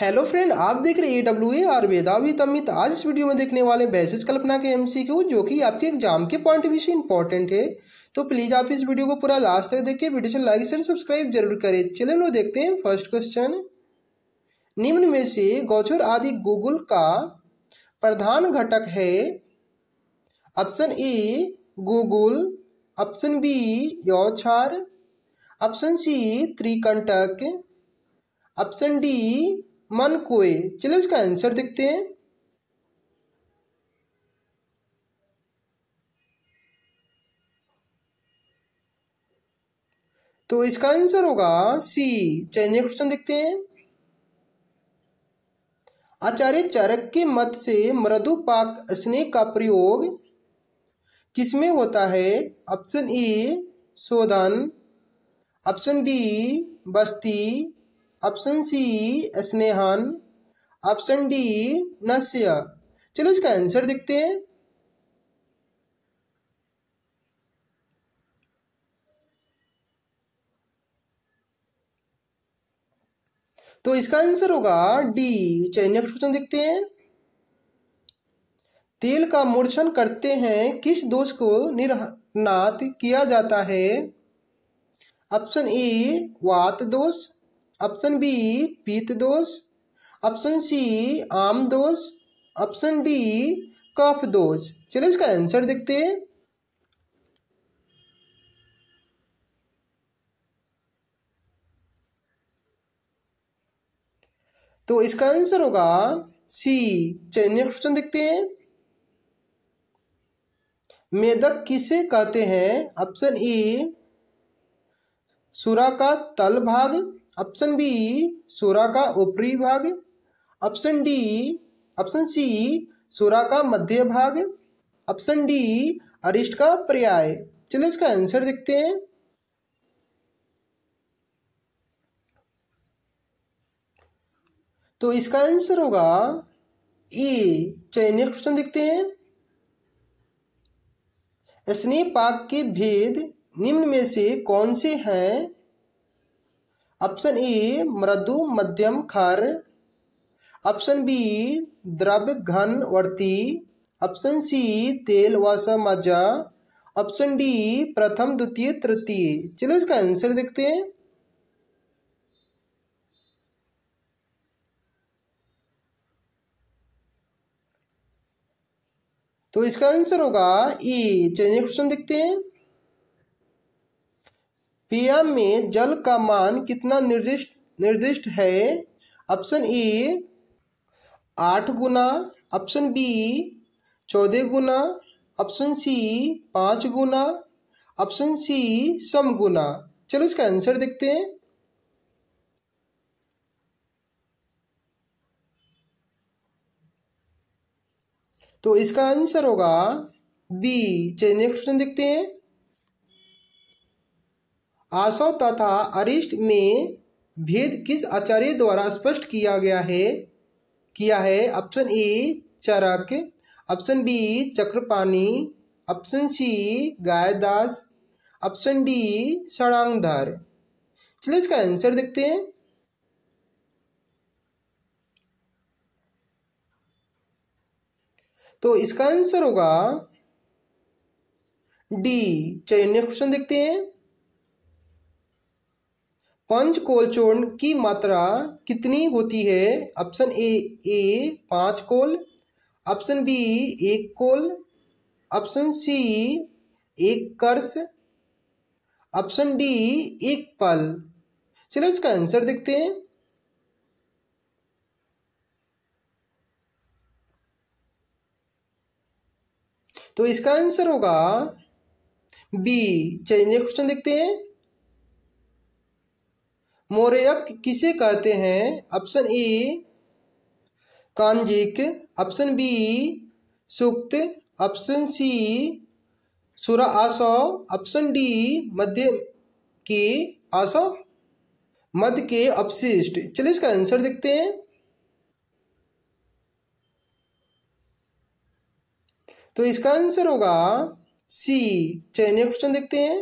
Hello friend आप देख रहे हैं डब्ल्यू ए और वेदावी तमित आज इस वीडियो में देखने वाले बैसेज कल्पना के एमसीक्यू जो कि आपके एग्जाम के पॉइंट ऑफ व्यू से इंपॉर्टेंट है तो प्लीज़ आप इस वीडियो को पूरा लास्ट तक देखिए वीडियो से लाइक शेयर सब्सक्राइब जरूर करें चलिए हम देखते हैं फर्स्ट क्वेश्चन निम्न में से गौचर आदि गूगल का प्रधान घटक है ऑप्शन ए गूगल ऑप्शन बी यौछार ऑप्शन सी त्रिकंटक ऑप्शन डी मन कोए चलो इसका आंसर देखते हैं तो इसका आंसर होगा सी चलिए नेक्स्ट क्वेश्चन देखते हैं आचार्य चारक के मत से मृदु पाक स्नेह का प्रयोग किसमें होता है ऑप्शन ए शोधन ऑप्शन बी बस्ती ऑप्शन सी स्नेहान ऑप्शन डी नस्य चलो इसका आंसर देखते हैं तो इसका आंसर होगा डी चलिए नेक्स्ट क्वेश्चन देखते हैं तेल का मूर्छन करते हैं किस दोष को निर्नात किया जाता है ऑप्शन ए वात दोष ऑप्शन बी पीत दोष ऑप्शन सी आम दोष ऑप्शन डी कफ दोष चलो इसका आंसर देखते हैं तो इसका आंसर होगा सी चलिए नेक्स्ट क्वेश्चन देखते हैं मेदक किसे कहते हैं ऑप्शन ए सुरा का तल भाग ऑप्शन बी सोरा का ऊपरी भाग ऑप्शन डी ऑप्शन सी सोरा का मध्य भाग ऑप्शन डी अरिष्ट का पर्याय चलिए इसका आंसर देखते हैं तो इसका आंसर होगा ए चलिए नेक्स्ट क्वेश्चन देखते हैं स्नेह पाक के भेद निम्न में से कौन से हैं ऑप्शन ए मृदु मध्यम खर ऑप्शन बी द्रव घन वर्ती ऑप्शन सी तेल व मजा ऑप्शन डी प्रथम द्वितीय तृतीय चलो इसका आंसर देखते हैं तो इसका आंसर होगा ई e. चलिए क्वेश्चन देखते हैं पीएम में जल का मान कितना निर्दिष्ट निर्दिष्ट है ऑप्शन ए आठ गुना ऑप्शन बी चौदह गुना ऑप्शन सी पाँच गुना ऑप्शन सी सम गुना चलो इसका आंसर देखते हैं तो इसका आंसर होगा बी चलिए नेक्स्ट क्वेश्चन देखते हैं आशव तथा अरिष्ट में भेद किस आचार्य द्वारा स्पष्ट किया गया है किया है option A Charak option B Chakrapani option C Gayadas option D Sharangdhar चलिए इसका आंसर देखते हैं तो इसका आंसर होगा डी चलिए नेक्स्ट क्वेश्चन देखते हैं चूर्ण की मात्रा कितनी होती है ऑप्शन ए ए पाँच कोल ऑप्शन बी एक कोल ऑप्शन सी एक कर्स ऑप्शन डी एक पल चलो इसका आंसर देखते हैं तो इसका आंसर होगा बी चलिए नेक्स्ट क्वेश्चन देखते हैं मोरयक किसे कहते हैं ऑप्शन ए कांजिक ऑप्शन बी सुक्त ऑप्शन सी सुरा आसव ऑप्शन डी मध्य के आसव मध्य के अपशिष्ट चलिए इसका आंसर देखते हैं तो इसका आंसर होगा सी चलिए नेक्स्ट क्वेश्चन देखते हैं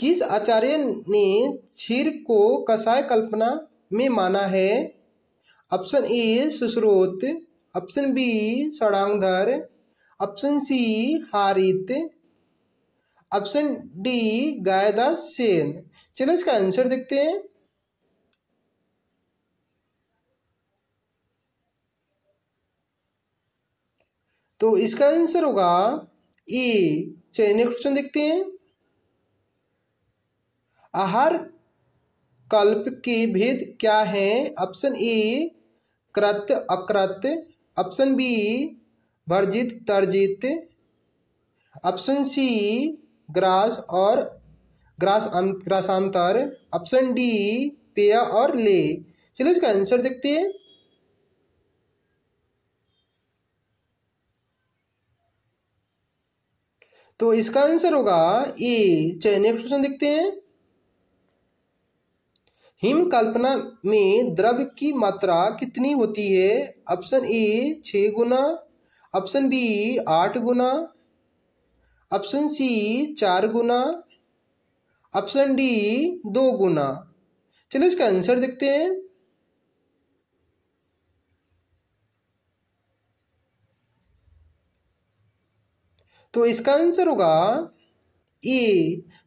किस आचार्य ने क्षीर को कसाय कल्पना में माना है option A Sushrut option B षडांगधर option C Harit option D Gayadas Sen चलो इसका आंसर देखते हैं तो इसका आंसर होगा ए चलिए नेक्स्ट क्वेश्चन देखते हैं आहार कल्प के भेद क्या हैं ऑप्शन ए कृत अकृत ऑप्शन बी वर्जित तर्जित ऑप्शन सी ग्रास और ग्रास अं-, ग्रासांतर ऑप्शन डी पेय और ले चलो इसका आंसर देखते हैं तो इसका आंसर होगा ए चलिए नेक्स्ट क्वेश्चन देखते हैं हिम कल्पना में द्रव्य की मात्रा कितनी होती है ऑप्शन ए छ गुना ऑप्शन बी आठ गुना ऑप्शन सी चार गुना ऑप्शन डी दो गुना चलो इसका आंसर देखते हैं तो इसका आंसर होगा ए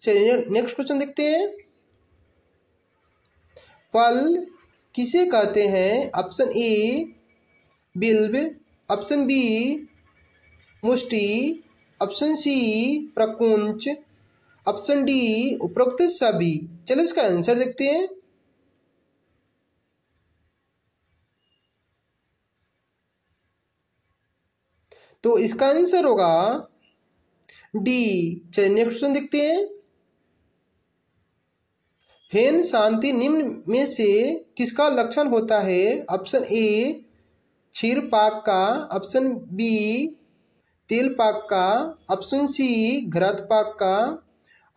चलिए नेक्स्ट क्वेश्चन देखते हैं पल किसे कहते हैं ऑप्शन ए बिल्ब ऑप्शन बी मुष्टि ऑप्शन सी प्रकुंच ऑप्शन डी उपरोक्त सभी चलो इसका आंसर देखते हैं तो इसका आंसर होगा डी चलिए नेक्स्ट क्वेश्चन देखते हैं फेन शांति निम्न में से किसका लक्षण होता है ऑप्शन ए क्षीर पाक का ऑप्शन बी तेल पाक का ऑप्शन सी घृत पाक का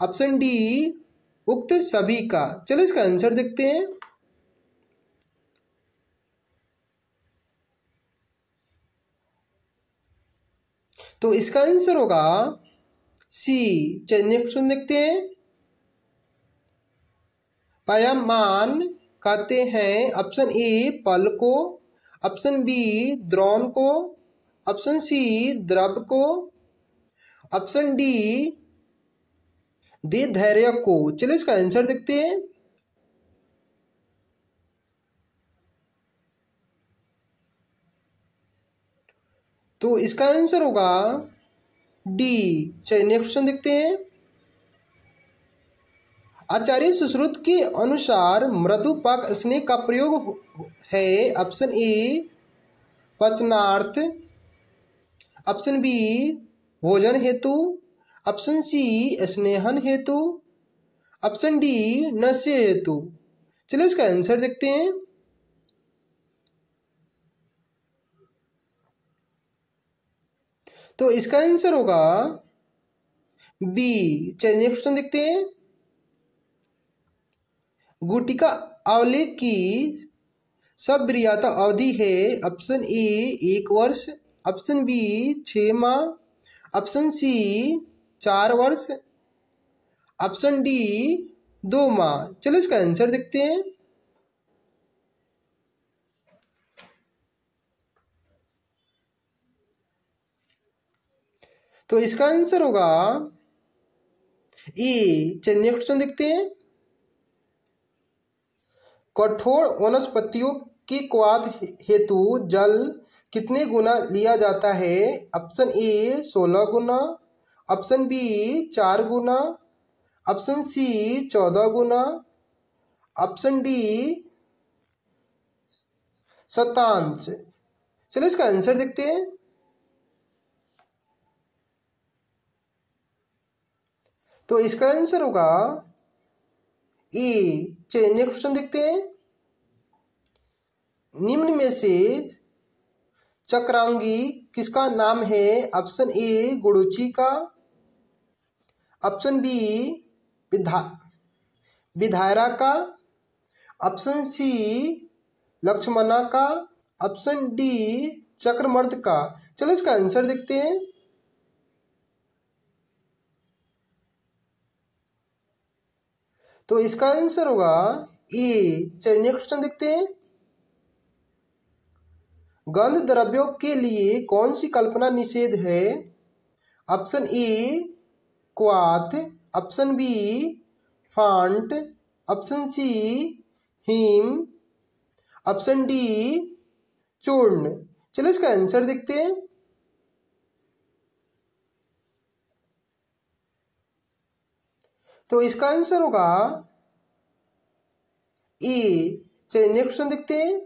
ऑप्शन डी उक्त सभी का चलो इसका आंसर देखते हैं तो इसका आंसर होगा सी चलिए नेक्स्ट देखते हैं पयमान कहते हैं ऑप्शन ए पल को ऑप्शन बी द्रोन को ऑप्शन सी द्रव को ऑप्शन डी दे धैर्य को चलिए इसका आंसर देखते हैं तो इसका आंसर होगा डी चलिए नेक्स्ट क्वेश्चन देखते हैं आचार्य सुश्रुत के अनुसार मृदुपाक स्नेह का प्रयोग है ऑप्शन ए पचनार्थ ऑप्शन बी भोजन हेतु ऑप्शन सी स्नेहन हेतु ऑप्शन डी नशे हेतु चलिए इसका आंसर देखते हैं तो इसका आंसर होगा बी चलिए नेक्स्ट क्वेश्चन देखते हैं गुटिका अवले की सब रियाता अवधि है ऑप्शन ए एक वर्ष ऑप्शन बी छ माह ऑप्शन सी चार वर्ष ऑप्शन डी दो माह चलो इसका आंसर देखते हैं तो इसका आंसर होगा ए चलिए नेक्स्ट क्वेश्चन देखते हैं कठोर वनस्पतियों की क्वाद हेतु जल कितने गुना लिया जाता है ऑप्शन ए सोलह गुना ऑप्शन बी चार गुना ऑप्शन सी चौदह गुना ऑप्शन डी सतांश चलो इसका आंसर देखते हैं तो इसका आंसर होगा ए चलिए नेक्स्ट क्वेश्चन देखते हैं निम्न में से चक्रांगी किसका नाम है ऑप्शन ए गुडुची का ऑप्शन बी विधा विधायरा का ऑप्शन सी लक्ष्मणा का ऑप्शन डी चक्रमर्द का चलो इसका आंसर देखते हैं तो इसका आंसर होगा ए चलिए नेक्स्ट क्वेश्चन देखते हैं गंध द्रव्यों के लिए कौन सी कल्पना निषेध है ऑप्शन ए क्वाथ ऑप्शन बी फांट ऑप्शन सी हिम ऑप्शन डी चूर्ण चलो इसका आंसर देखते हैं तो इसका आंसर होगा ए e. चलिए नेक्स्ट क्वेश्चन देखते हैं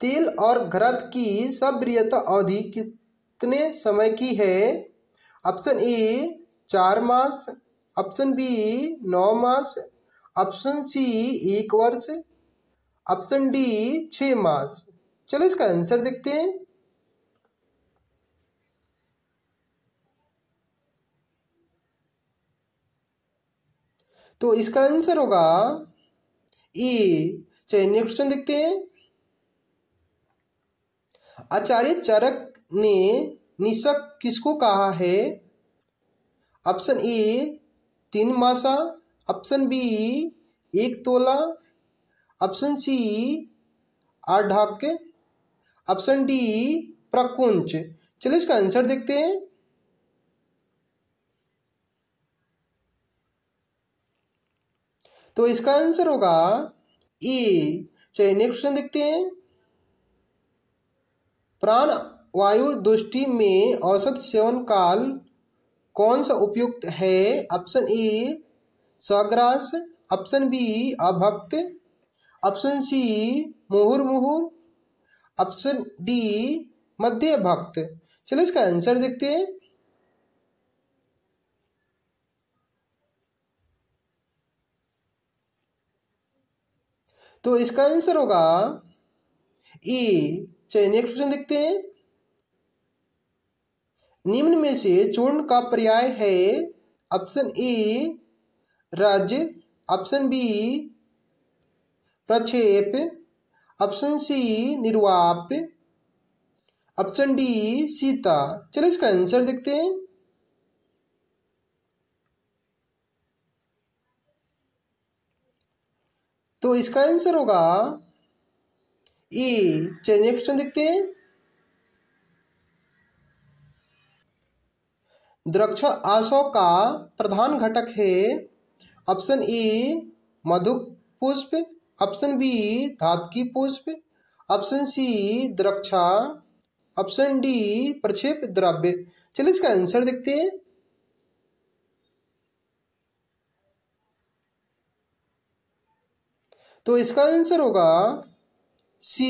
तेल और घृत की सब्रियता अवधि कितने समय की है ऑप्शन ए चार मास ऑप्शन बी नौ मास ऑप्शन सी एक वर्ष ऑप्शन डी छः मास चलो इसका आंसर देखते हैं तो इसका आंसर होगा ए चलिए नेक्स्ट क्वेश्चन देखते हैं आचार्य चरक ने निशक किसको कहा है ऑप्शन ए तीन मासा ऑप्शन बी एक तोला ऑप्शन सी आढ़ाक ऑप्शन डी प्रकुंच चलिए इसका आंसर देखते हैं तो इसका आंसर होगा ए e। चलिए नेक्स्ट क्वेश्चन देखते हैं प्राण वायु दृष्टि में औसत सेवन काल कौन सा उपयुक्त है ऑप्शन ए e, स्वग्रास ऑप्शन बी अभक्त ऑप्शन सी मुहुर मुहुर ऑप्शन डी मध्य भक्त चलो इसका आंसर देखते हैं तो इसका आंसर होगा ए e। चलिए नेक्स्ट क्वेश्चन देखते हैं निम्न में से चूर्ण का पर्याय है ऑप्शन ए रज ऑप्शन बी प्रक्षेप ऑप्शन सी निर्वाप ऑप्शन डी सीता चलो इसका आंसर देखते हैं तो इसका आंसर होगा ई चलिए नेक्स्ट देखते हैं द्रक्ष आशो का प्रधान घटक है ऑप्शन ए e, मधु पुष्प ऑप्शन बी की पुष्प ऑप्शन सी द्रक्षा ऑप्शन डी प्रक्षेप द्रव्य चलिए इसका आंसर देखते हैं तो इसका आंसर होगा सी